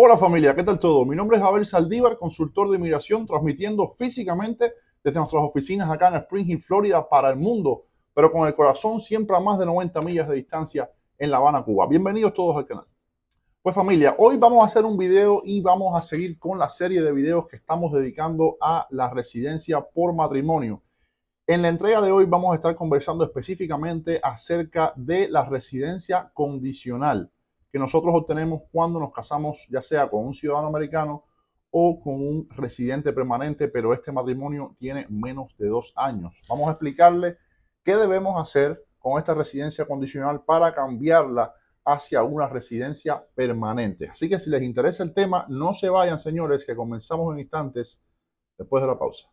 Hola familia, ¿qué tal todo? Mi nombre es Abel Saldívar, consultor de inmigración, transmitiendo físicamente desde nuestras oficinas acá en Spring Hill, Florida, para el mundo, pero con el corazón siempre a más de 90 millas de distancia en La Habana, Cuba. Bienvenidos todos al canal. Pues familia, hoy vamos a hacer un video y vamos a seguir con la serie de videos que estamos dedicando a la residencia por matrimonio. En la entrega de hoy vamos a estar conversando específicamente acerca de la residencia condicional que nosotros obtenemos cuando nos casamos, ya sea con un ciudadano americano o con un residente permanente, pero este matrimonio tiene menos de dos años. Vamos a explicarle qué debemos hacer con esta residencia condicional para cambiarla hacia una residencia permanente. Así que si les interesa el tema, no se vayan, señores, que comenzamos en instantes después de la pausa.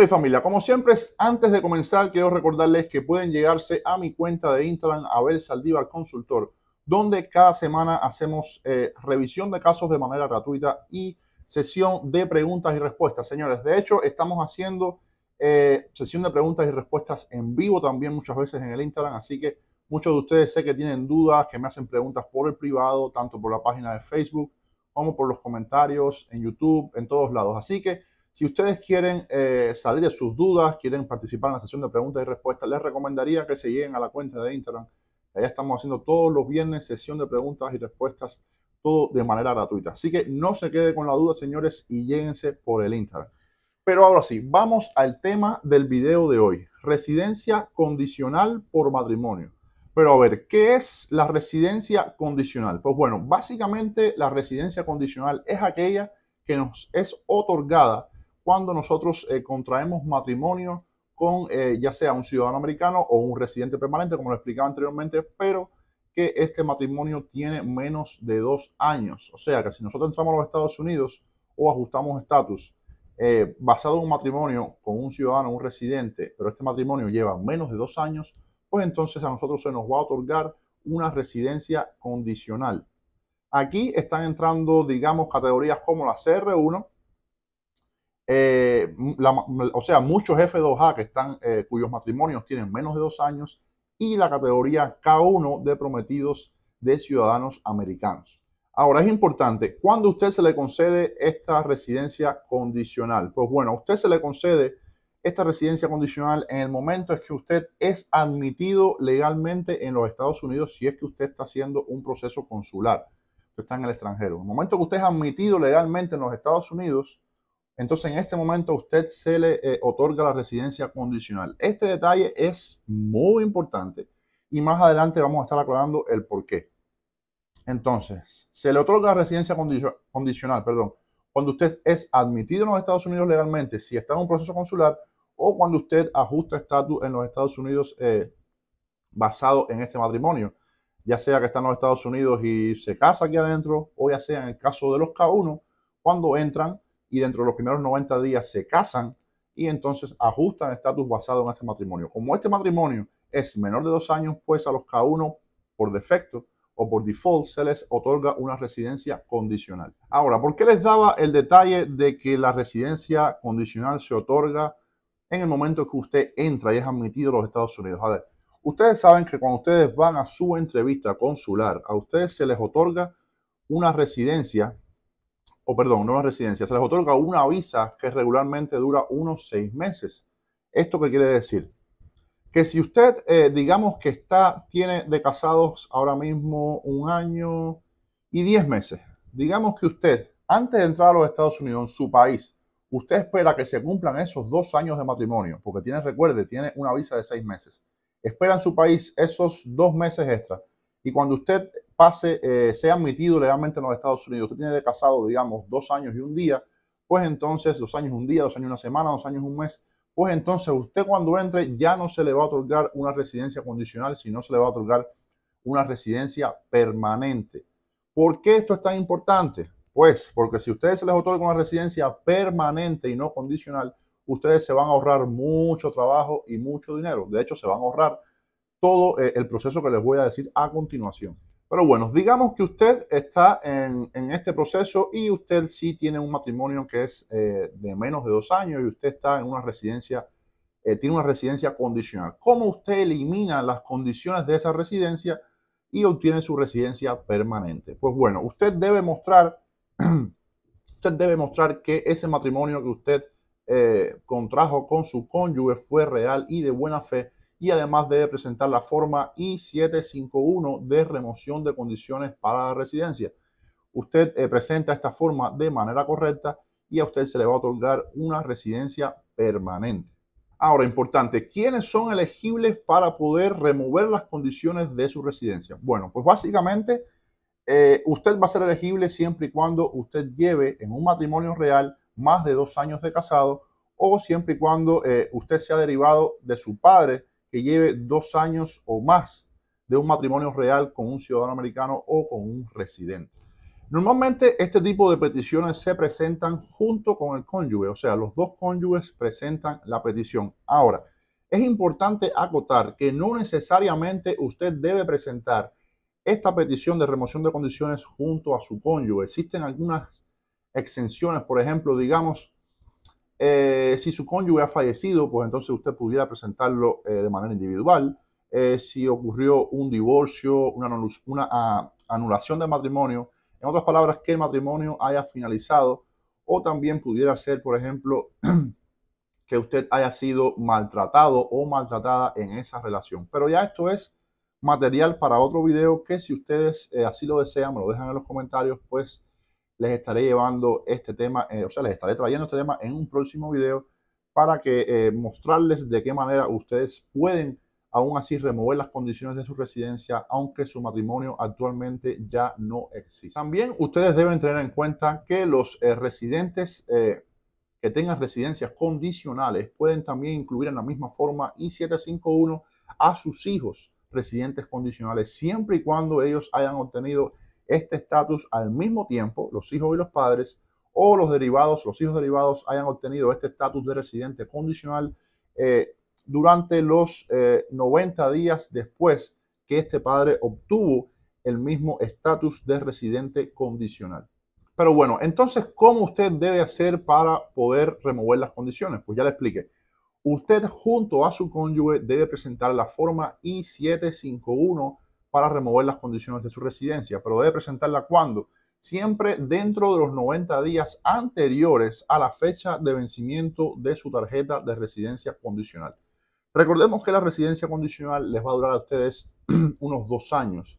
Ok familia, como siempre, antes de comenzar quiero recordarles que pueden llegarse a mi cuenta de Instagram, Abel Saldívar Consultor, donde cada semana hacemos eh, revisión de casos de manera gratuita y sesión de preguntas y respuestas. Señores, de hecho estamos haciendo eh, sesión de preguntas y respuestas en vivo también muchas veces en el Instagram, así que muchos de ustedes sé que tienen dudas, que me hacen preguntas por el privado, tanto por la página de Facebook como por los comentarios en YouTube, en todos lados. Así que... Si ustedes quieren eh, salir de sus dudas, quieren participar en la sesión de preguntas y respuestas, les recomendaría que se lleguen a la cuenta de Instagram. Allá estamos haciendo todos los viernes sesión de preguntas y respuestas, todo de manera gratuita. Así que no se quede con la duda, señores, y lléguense por el Instagram. Pero ahora sí, vamos al tema del video de hoy. Residencia condicional por matrimonio. Pero a ver, ¿qué es la residencia condicional? Pues bueno, básicamente la residencia condicional es aquella que nos es otorgada cuando nosotros eh, contraemos matrimonio con eh, ya sea un ciudadano americano o un residente permanente, como lo explicaba anteriormente, pero que este matrimonio tiene menos de dos años. O sea que si nosotros entramos a los Estados Unidos o ajustamos estatus eh, basado en un matrimonio con un ciudadano, un residente, pero este matrimonio lleva menos de dos años, pues entonces a nosotros se nos va a otorgar una residencia condicional. Aquí están entrando, digamos, categorías como la CR1, eh, o sea, muchos F2A que están, eh, cuyos matrimonios tienen menos de dos años y la categoría K1 de prometidos de ciudadanos americanos. Ahora, es importante, ¿cuándo usted se le concede esta residencia condicional? Pues bueno, usted se le concede esta residencia condicional en el momento en que usted es admitido legalmente en los Estados Unidos si es que usted está haciendo un proceso consular, usted está en el extranjero. En el momento que usted es admitido legalmente en los Estados Unidos, entonces en este momento usted se le eh, otorga la residencia condicional. Este detalle es muy importante y más adelante vamos a estar aclarando el por qué. Entonces, se le otorga residencia condicional, perdón, cuando usted es admitido en los Estados Unidos legalmente, si está en un proceso consular o cuando usted ajusta estatus en los Estados Unidos eh, basado en este matrimonio, ya sea que está en los Estados Unidos y se casa aquí adentro o ya sea en el caso de los K1, cuando entran y dentro de los primeros 90 días se casan y entonces ajustan estatus basado en ese matrimonio. Como este matrimonio es menor de dos años, pues a los K1 por defecto o por default se les otorga una residencia condicional. Ahora, ¿por qué les daba el detalle de que la residencia condicional se otorga en el momento que usted entra y es admitido a los Estados Unidos? A ver, ustedes saben que cuando ustedes van a su entrevista consular, a ustedes se les otorga una residencia o perdón, nueva residencia, se les otorga una visa que regularmente dura unos seis meses. ¿Esto qué quiere decir? Que si usted, eh, digamos que está, tiene de casados ahora mismo un año y diez meses, digamos que usted, antes de entrar a los Estados Unidos, en su país, usted espera que se cumplan esos dos años de matrimonio, porque tiene, recuerde, tiene una visa de seis meses. Espera en su país esos dos meses extra. Y cuando usted pase, eh, sea admitido legalmente en los Estados Unidos, usted tiene de casado, digamos, dos años y un día, pues entonces, dos años y un día, dos años y una semana, dos años y un mes, pues entonces usted cuando entre ya no se le va a otorgar una residencia condicional, sino se le va a otorgar una residencia permanente. ¿Por qué esto es tan importante? Pues porque si ustedes se les otorga una residencia permanente y no condicional, ustedes se van a ahorrar mucho trabajo y mucho dinero. De hecho, se van a ahorrar todo eh, el proceso que les voy a decir a continuación. Pero bueno, digamos que usted está en, este proceso y usted sí tiene un matrimonio que es eh, de menos de dos años y usted está en una residencia, eh, tiene una residencia condicional. ¿Cómo usted elimina las condiciones de esa residencia y obtiene su residencia permanente? Pues bueno, usted debe mostrar, debe mostrar que ese matrimonio que usted eh, contrajo con su cónyuge fue real y de buena fe y además debe presentar la forma I-751 de remoción de condiciones para la residencia. Usted eh, presenta esta forma de manera correcta y a usted se le va a otorgar una residencia permanente. Ahora, importante, ¿quiénes son elegibles para poder remover las condiciones de su residencia? Bueno, pues básicamente eh, usted va a ser elegible siempre y cuando usted lleve en un matrimonio real más de dos años de casado o siempre y cuando eh, usted usted ha derivado de su padre que lleve dos años o más de un matrimonio real con un ciudadano americano o con un residente. Normalmente este tipo de peticiones se presentan junto con el cónyuge, o sea, los dos cónyuges presentan la petición. Ahora, es importante acotar que no necesariamente usted debe presentar esta petición de remoción de condiciones junto a su cónyuge. Existen algunas exenciones, por ejemplo, digamos, eh, si su cónyuge ha fallecido, pues entonces usted pudiera presentarlo eh, de manera individual. Eh, si ocurrió un divorcio, una, una ah, anulación de matrimonio, en otras palabras, que el matrimonio haya finalizado, o también pudiera ser, por ejemplo, que usted haya sido maltratado o maltratada en esa relación. Pero ya esto es material para otro video que si ustedes así lo desean, me lo dejan en los comentarios, pues les estaré llevando este tema, eh, o sea, les estaré trayendo este tema en un próximo video para que eh, mostrarles de qué manera ustedes pueden aún así remover las condiciones de su residencia, aunque su matrimonio actualmente ya no existe. También ustedes deben tener en cuenta que los eh, residentes que tengan residencias condicionales pueden también incluir en la misma forma I-751 a sus hijos residentes condicionales, siempre y cuando ellos hayan obtenido este estatus al mismo tiempo los hijos y los padres o los derivados, los hijos derivados hayan obtenido este estatus de residente condicional eh, durante los 90 eh, días después que este padre obtuvo el mismo estatus de residente condicional. Pero bueno, entonces, ¿cómo usted debe hacer para poder remover las condiciones? Pues ya le expliqué. Usted junto a su cónyuge debe presentar la forma I-751 para remover las condiciones de su residencia, pero debe presentarla cuando? Siempre dentro de los 90 días anteriores a la fecha de vencimiento de su tarjeta de residencia condicional. Recordemos que la residencia condicional les va a durar a ustedes unos dos años.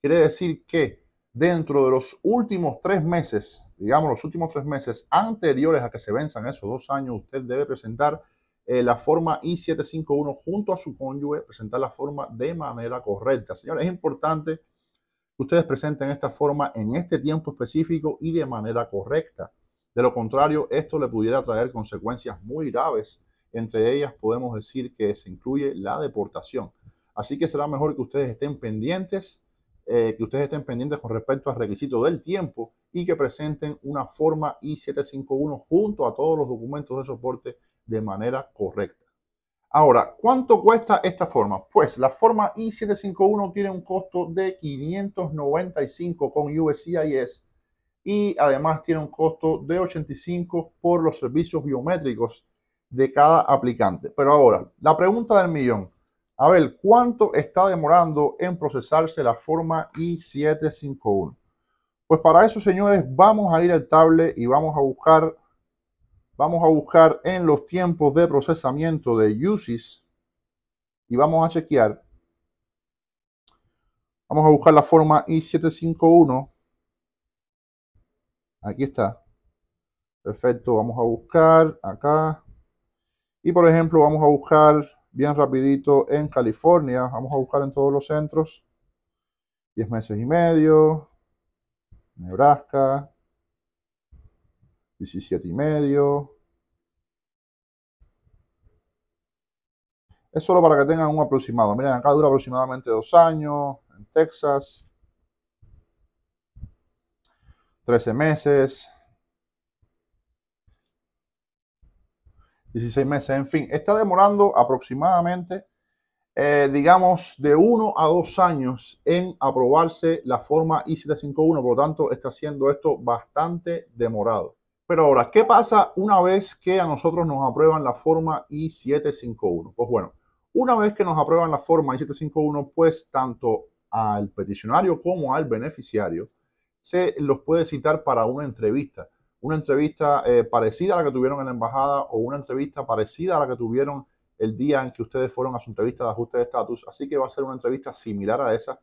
Quiere decir que dentro de los últimos tres meses, digamos los últimos tres meses anteriores a que se venzan esos dos años, usted debe presentar eh, la forma I-751 junto a su cónyuge, presentar la forma de manera correcta. Señores, es importante que ustedes presenten esta forma en este tiempo específico y de manera correcta. De lo contrario, esto le pudiera traer consecuencias muy graves. Entre ellas podemos decir que se incluye la deportación. Así que será mejor que ustedes estén pendientes, eh, que ustedes estén pendientes con respecto al requisito del tiempo y que presenten una forma I-751 junto a todos los documentos de soporte de manera correcta. Ahora, ¿cuánto cuesta esta forma? Pues la forma I751 tiene un costo de 595 con USCIS y además tiene un costo de 85 por los servicios biométricos de cada aplicante. Pero ahora, la pregunta del millón. A ver, ¿cuánto está demorando en procesarse la forma I751? Pues para eso, señores, vamos a ir al tablet y vamos a buscar Vamos a buscar en los tiempos de procesamiento de UCIS y vamos a chequear. Vamos a buscar la forma I751. Aquí está. Perfecto, vamos a buscar acá. Y por ejemplo, vamos a buscar bien rapidito en California. Vamos a buscar en todos los centros. Diez meses y medio. Nebraska. 17 y medio. Es solo para que tengan un aproximado. Miren, acá dura aproximadamente dos años en Texas. 13 meses. 16 meses, en fin, está demorando aproximadamente, eh, digamos, de 1 a dos años en aprobarse la forma I-751, por lo tanto está siendo esto bastante demorado. Pero ahora, ¿qué pasa una vez que a nosotros nos aprueban la forma I-751? Pues bueno, una vez que nos aprueban la forma I-751, pues tanto al peticionario como al beneficiario se los puede citar para una entrevista. Una entrevista eh, parecida a la que tuvieron en la embajada o una entrevista parecida a la que tuvieron el día en que ustedes fueron a su entrevista de ajuste de estatus. Así que va a ser una entrevista similar a esa.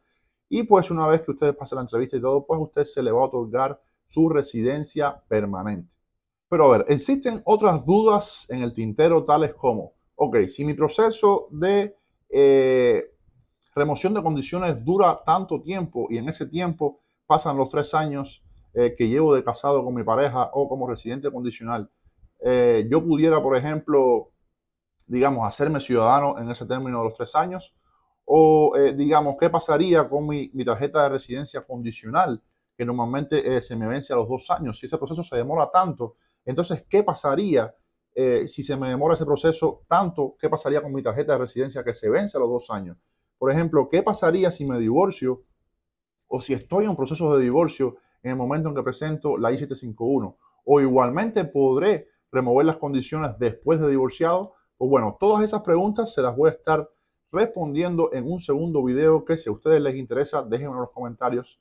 Y pues una vez que ustedes pasen la entrevista y todo, pues a usted se le va a otorgar su residencia permanente. Pero a ver, existen otras dudas en el tintero, tales como, ok, si mi proceso de eh, remoción de condiciones dura tanto tiempo y en ese tiempo pasan los tres años eh, que llevo de casado con mi pareja o como residente condicional, eh, yo pudiera, por ejemplo, digamos, hacerme ciudadano en ese término de los tres años, o digamos, ¿qué pasaría con mi tarjeta de residencia condicional? que normalmente eh, se me vence a los dos años. Si ese proceso se demora tanto, entonces, ¿qué pasaría eh, si se me demora ese proceso tanto? ¿Qué pasaría con mi tarjeta de residencia que se vence a los dos años? Por ejemplo, ¿qué pasaría si me divorcio o si estoy en un proceso de divorcio en el momento en que presento la I-751? O igualmente podré remover las condiciones después de divorciado. Pues bueno, todas esas preguntas se las voy a estar respondiendo en un segundo video que si a ustedes les interesa, déjenme en los comentarios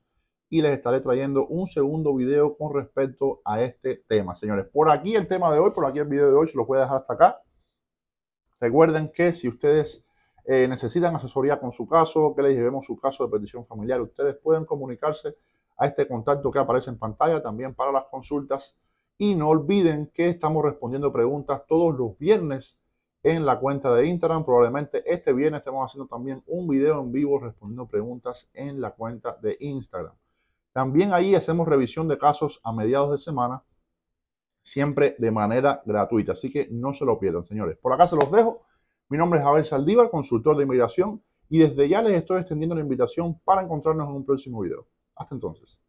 y les estaré trayendo un segundo video con respecto a este tema. Señores, por aquí el tema de hoy, por aquí el video de hoy, se los voy a dejar hasta acá. Recuerden que si ustedes eh, necesitan asesoría con su caso, que les llevemos su caso de petición familiar, ustedes pueden comunicarse a este contacto que aparece en pantalla también para las consultas. Y no olviden que estamos respondiendo preguntas todos los viernes en la cuenta de Instagram. Probablemente este viernes estemos haciendo también un video en vivo respondiendo preguntas en la cuenta de Instagram. También ahí hacemos revisión de casos a mediados de semana, siempre de manera gratuita. Así que no se lo pierdan, señores. Por acá se los dejo. Mi nombre es Abel Saldívar, consultor de inmigración, y desde ya les estoy extendiendo la invitación para encontrarnos en un próximo video. Hasta entonces.